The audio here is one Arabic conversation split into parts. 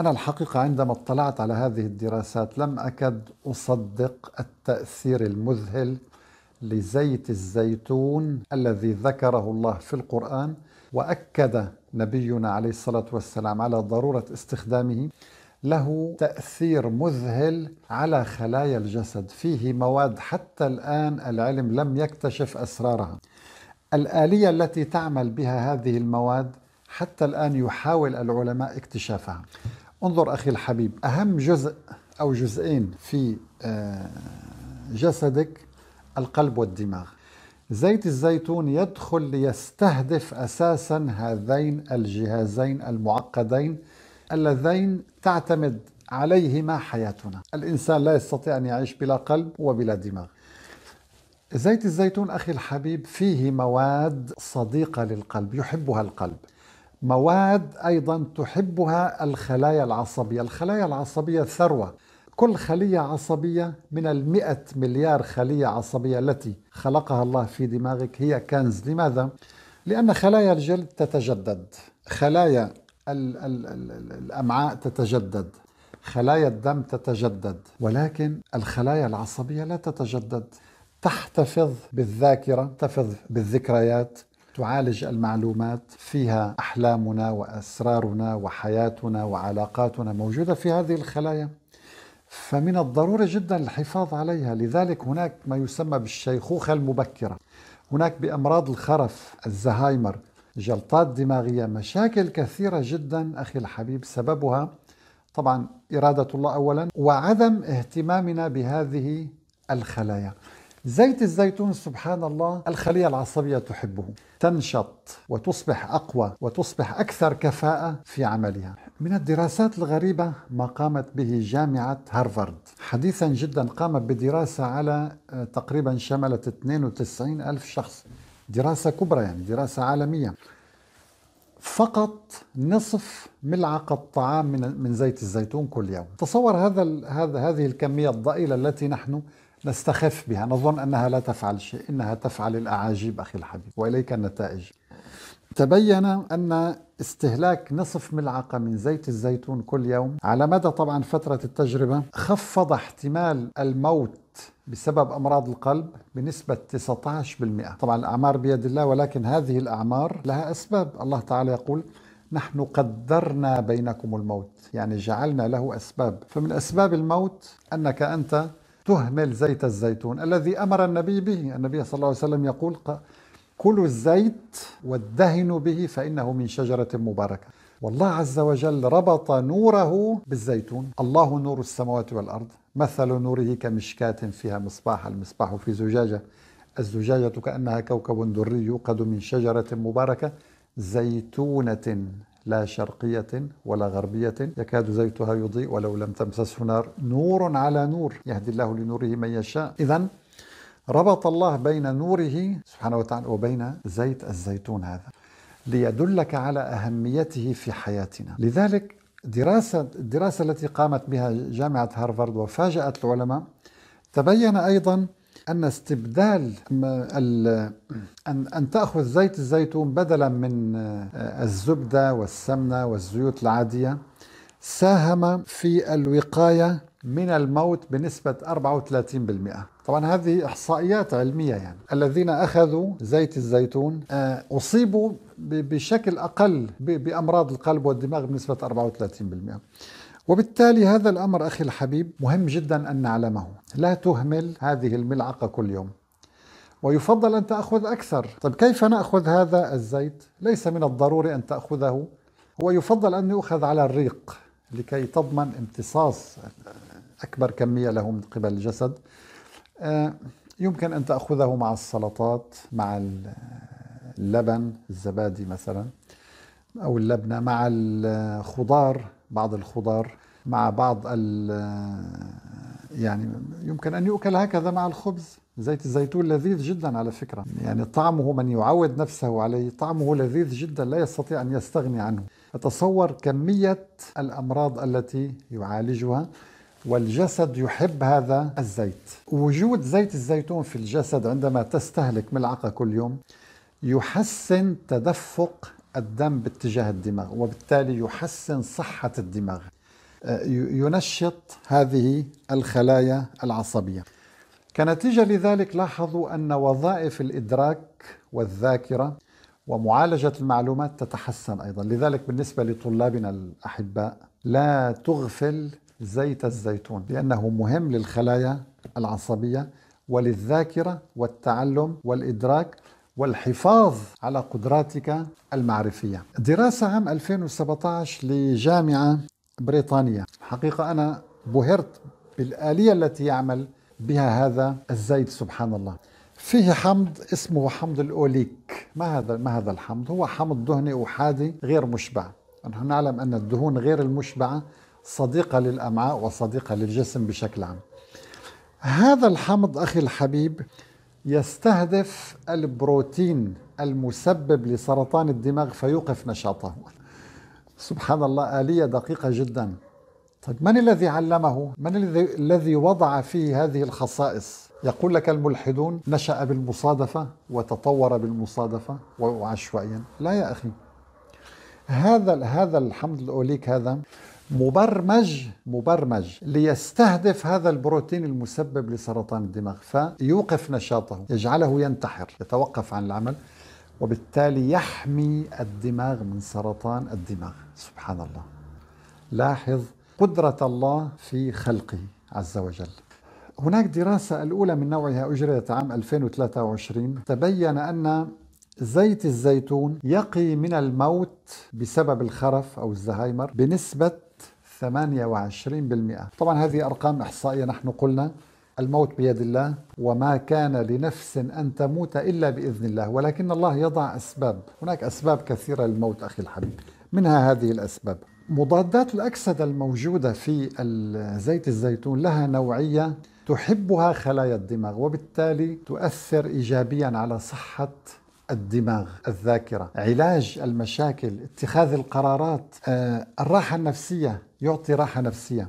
أنا الحقيقة عندما اطلعت على هذه الدراسات لم أكد أصدق التأثير المذهل لزيت الزيتون الذي ذكره الله في القرآن وأكد نبينا عليه الصلاة والسلام على ضرورة استخدامه له تأثير مذهل على خلايا الجسد فيه مواد حتى الآن العلم لم يكتشف أسرارها الآلية التي تعمل بها هذه المواد حتى الآن يحاول العلماء اكتشافها انظر أخي الحبيب أهم جزء أو جزئين في آه، جسدك القلب والدماغ زيت الزيتون يدخل ليستهدف أساسا هذين الجهازين المعقدين اللذين تعتمد عليهما حياتنا الإنسان لا يستطيع أن يعيش بلا قلب وبلا دماغ زيت الزيتون أخي الحبيب فيه مواد صديقة للقلب يحبها القلب مواد ايضا تحبها الخلايا العصبيه، الخلايا العصبيه ثروه، كل خليه عصبيه من المئة مليار خليه عصبيه التي خلقها الله في دماغك هي كنز، لماذا؟ لان خلايا الجلد تتجدد، خلايا الـ الـ الـ الامعاء تتجدد، خلايا الدم تتجدد، ولكن الخلايا العصبيه لا تتجدد، تحتفظ بالذاكره، تحتفظ بالذكريات، تعالج المعلومات فيها احلامنا واسرارنا وحياتنا وعلاقاتنا موجوده في هذه الخلايا فمن الضروري جدا الحفاظ عليها لذلك هناك ما يسمى بالشيخوخه المبكره هناك بامراض الخرف الزهايمر جلطات دماغيه مشاكل كثيره جدا اخي الحبيب سببها طبعا اراده الله اولا وعدم اهتمامنا بهذه الخلايا زيت الزيتون سبحان الله الخلية العصبية تحبه تنشط وتصبح أقوى وتصبح أكثر كفاءة في عملها من الدراسات الغريبة ما قامت به جامعة هارفارد حديثا جدا قامت بدراسة على آه، تقريبا شملت 92 ألف شخص دراسة كبرى يعني دراسة عالمية فقط نصف ملعقة طعام من من زيت الزيتون كل يوم تصور هذا هذا هذه الكمية الضئيلة التي نحن نستخف بها نظن أنها لا تفعل شيء إنها تفعل الأعاجيب أخي الحبيب وإليك النتائج تبين أن استهلاك نصف ملعقة من زيت الزيتون كل يوم على مدى طبعا فترة التجربة خفض احتمال الموت بسبب أمراض القلب بنسبة 19% طبعا الأعمار بيد الله ولكن هذه الأعمار لها أسباب الله تعالى يقول نحن قدرنا بينكم الموت يعني جعلنا له أسباب فمن أسباب الموت أنك أنت تهمل زيت الزيتون الذي أمر النبي به النبي صلى الله عليه وسلم يقول كلوا الزيت وادهنوا به فإنه من شجرة مباركة والله عز وجل ربط نوره بالزيتون الله نور السماوات والأرض مثل نوره كمشكاة فيها مصباح المصباح في زجاجة الزجاجة كأنها كوكب دري يوقد من شجرة مباركة زيتونة لا شرقية ولا غربية يكاد زيتها يضيء ولو لم تمسسه نار نور على نور يهدي الله لنوره من يشاء إذا ربط الله بين نوره سبحانه وتعالى وبين زيت الزيتون هذا ليدلك على أهميته في حياتنا لذلك دراسة الدراسة التي قامت بها جامعة هارفارد وفاجأت العلماء تبين أيضا أن استبدال أن أن تأخذ زيت الزيتون بدلا من آه، الزبدة والسمنة والزيوت العادية ساهم في الوقاية من الموت بنسبة 34% طبعا هذه إحصائيات علمية يعني الذين أخذوا زيت الزيتون آه، أصيبوا بشكل أقل بأمراض القلب والدماغ بنسبة 34% وبالتالي هذا الأمر أخي الحبيب مهم جدا أن نعلمه لا تهمل هذه الملعقة كل يوم ويفضل أن تأخذ أكثر طيب كيف نأخذ هذا الزيت؟ ليس من الضروري أن تأخذه هو يفضل أن يؤخذ على الريق لكي تضمن امتصاص أكبر كمية له من قبل الجسد آه، يمكن أن تأخذه مع السلطات مع اللبن الزبادي مثلا أو اللبنة مع الخضار بعض الخضار مع بعض ال يعني يمكن ان يؤكل هكذا مع الخبز زيت الزيتون لذيذ جدا على فكره يعني طعمه من يعود نفسه عليه طعمه لذيذ جدا لا يستطيع ان يستغني عنه اتصور كميه الامراض التي يعالجها والجسد يحب هذا الزيت وجود زيت الزيتون في الجسد عندما تستهلك ملعقه كل يوم يحسن تدفق الدم باتجاه الدماغ وبالتالي يحسن صحة الدماغ آه، ينشط هذه الخلايا العصبية كنتيجة لذلك لاحظوا أن وظائف الإدراك والذاكرة ومعالجة المعلومات تتحسن أيضا لذلك بالنسبة لطلابنا الأحباء لا تغفل زيت الزيتون لأنه مهم للخلايا العصبية وللذاكرة والتعلم والإدراك والحفاظ على قدراتك المعرفية دراسة عام 2017 لجامعة بريطانية حقيقة أنا بهرت بالآلية التي يعمل بها هذا الزيت سبحان الله فيه حمض اسمه حمض الأوليك ما هذا ما هذا الحمض هو حمض دهني أحادي غير مشبع نحن نعلم أن الدهون غير المشبعة صديقة للأمعاء وصديقة للجسم بشكل عام هذا الحمض أخي الحبيب يستهدف البروتين المسبب لسرطان الدماغ فيوقف نشاطه سبحان الله آلية دقيقة جدا طيب من الذي علمه؟ من الذي وضع فيه هذه الخصائص؟ يقول لك الملحدون نشأ بالمصادفة وتطور بالمصادفة وعشوائيا لا يا أخي هذا هذا الحمض الأوليك هذا مبرمج مبرمج ليستهدف هذا البروتين المسبب لسرطان الدماغ فيوقف نشاطه يجعله ينتحر يتوقف عن العمل وبالتالي يحمي الدماغ من سرطان الدماغ سبحان الله لاحظ قدرة الله في خلقه عز وجل هناك دراسة الأولى من نوعها أجريت عام 2023 تبين أن زيت الزيتون يقي من الموت بسبب الخرف أو الزهايمر بنسبة 28% طبعا هذه أرقام إحصائية نحن قلنا الموت بيد الله وما كان لنفس أن تموت إلا بإذن الله ولكن الله يضع أسباب هناك أسباب كثيرة للموت أخي الحبيب منها هذه الأسباب مضادات الأكسدة الموجودة في زيت الزيتون لها نوعية تحبها خلايا الدماغ وبالتالي تؤثر إيجابيا على صحة الدماغ الذاكرة علاج المشاكل اتخاذ القرارات آه، الراحة النفسية يعطي راحة نفسية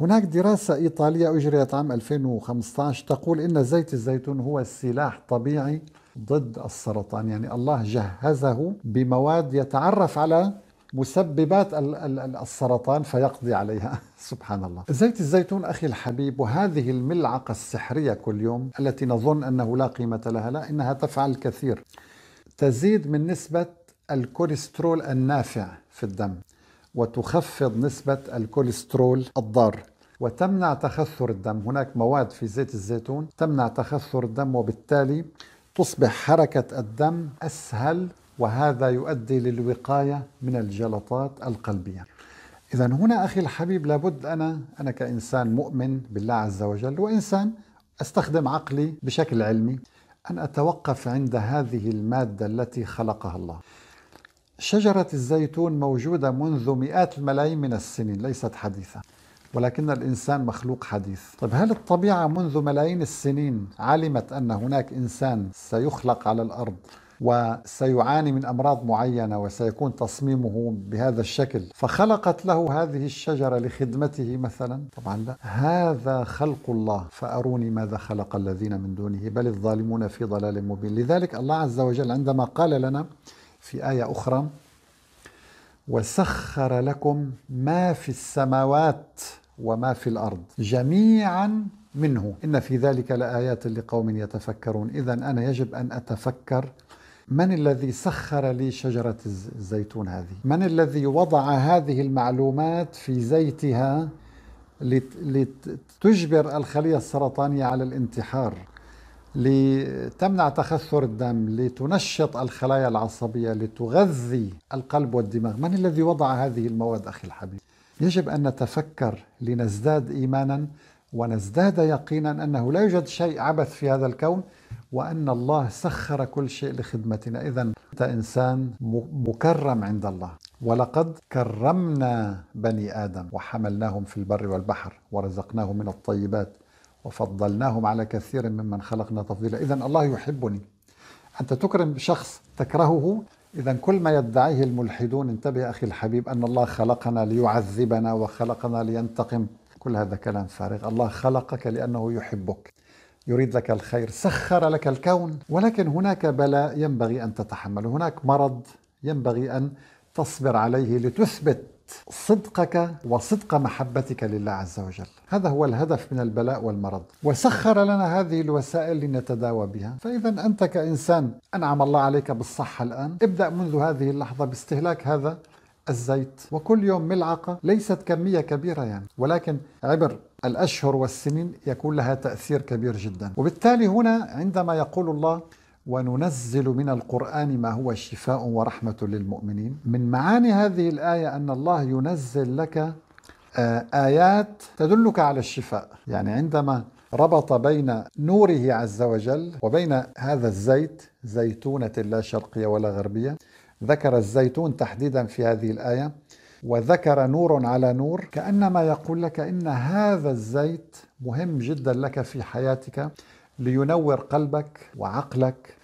هناك دراسة إيطالية أجريت عام 2015 تقول إن زيت الزيتون هو السلاح طبيعي ضد السرطان يعني الله جهزه بمواد يتعرف على مسببات السرطان فيقضي عليها سبحان الله زيت الزيتون أخي الحبيب وهذه الملعقة السحرية كل يوم التي نظن أنه لا قيمة لها لا إنها تفعل الكثير تزيد من نسبة الكوليسترول النافع في الدم وتخفض نسبة الكوليسترول الضار وتمنع تخثر الدم هناك مواد في زيت الزيتون تمنع تخثر الدم وبالتالي تصبح حركة الدم أسهل وهذا يؤدي للوقاية من الجلطات القلبية إذا هنا أخي الحبيب لابد أنا أنا كإنسان مؤمن بالله عز وجل وإنسان أستخدم عقلي بشكل علمي أن أتوقف عند هذه المادة التي خلقها الله شجرة الزيتون موجودة منذ مئات الملايين من السنين ليست حديثة ولكن الإنسان مخلوق حديث طيب هل الطبيعة منذ ملايين السنين علمت أن هناك إنسان سيخلق على الأرض وسيعاني من أمراض معينة وسيكون تصميمه بهذا الشكل فخلقت له هذه الشجرة لخدمته مثلا طبعا لا هذا خلق الله فأروني ماذا خلق الذين من دونه بل الظالمون في ضلال مبين لذلك الله عز وجل عندما قال لنا في آية أخرى وسخر لكم ما في السماوات وما في الأرض جميعا منه إن في ذلك لآيات لقوم يتفكرون إذا أنا يجب أن أتفكر من الذي سخر لي شجرة الزيتون هذه من الذي وضع هذه المعلومات في زيتها لتجبر الخلية السرطانية على الانتحار لتمنع تخثر الدم لتنشط الخلايا العصبية لتغذي القلب والدماغ من الذي وضع هذه المواد أخي الحبيب يجب أن نتفكر لنزداد إيمانا ونزداد يقينا أنه لا يوجد شيء عبث في هذا الكون وأن الله سخر كل شيء لخدمتنا إذا أنت إنسان مكرم عند الله ولقد كرمنا بني آدم وحملناهم في البر والبحر ورزقناهم من الطيبات وفضلناهم على كثير ممن خلقنا تفضيلا إذا الله يحبني أنت تكرم شخص تكرهه إذا كل ما يدعيه الملحدون انتبه أخي الحبيب أن الله خلقنا ليعذبنا وخلقنا لينتقم كل هذا كلام فارغ الله خلقك لأنه يحبك يريد لك الخير سخر لك الكون ولكن هناك بلاء ينبغي أن تتحمله هناك مرض ينبغي أن تصبر عليه لتثبت صدقك وصدق محبتك لله عز وجل هذا هو الهدف من البلاء والمرض وسخر لنا هذه الوسائل لنتداوى بها فإذا أنت كإنسان أنعم الله عليك بالصحة الآن ابدأ منذ هذه اللحظة باستهلاك هذا الزيت وكل يوم ملعقة ليست كمية كبيرة يعني ولكن عبر الأشهر والسنين يكون لها تأثير كبير جدا وبالتالي هنا عندما يقول الله وننزل من القرآن ما هو شفاء ورحمة للمؤمنين من معاني هذه الآية أن الله ينزل لك آه، آيات تدلك على الشفاء يعني عندما ربط بين نوره عز وجل وبين هذا الزيت زيتونة لا شرقية ولا غربية ذكر الزيتون تحديدا في هذه الآية وذكر نور على نور كأنما يقول لك إن هذا الزيت مهم جدا لك في حياتك لينور قلبك وعقلك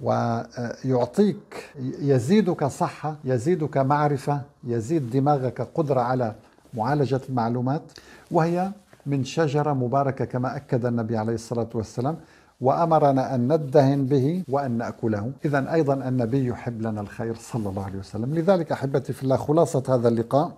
ويعطيك يزيدك صحة يزيدك معرفة يزيد دماغك قدرة على معالجة المعلومات وهي من شجرة مباركة كما أكد النبي عليه الصلاة والسلام وأمرنا أن ندهن به وأن نأكله إذا أيضا النبي يحب لنا الخير صلى الله عليه وسلم لذلك أحبتي في الله خلاصة هذا اللقاء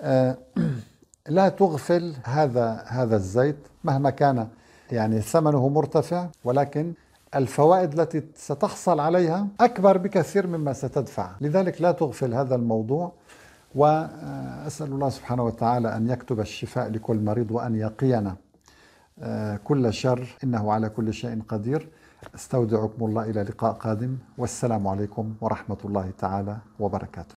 آه، لا تغفل هذا هذا الزيت مهما كان يعني ثمنه مرتفع ولكن الفوائد التي ستحصل عليها أكبر بكثير مما ستدفع لذلك لا تغفل هذا الموضوع وأسأل الله سبحانه وتعالى أن يكتب الشفاء لكل مريض وأن يقينا آه، كل شر إنه على كل شيء قدير استودعكم الله إلى لقاء قادم والسلام عليكم ورحمة الله تعالى وبركاته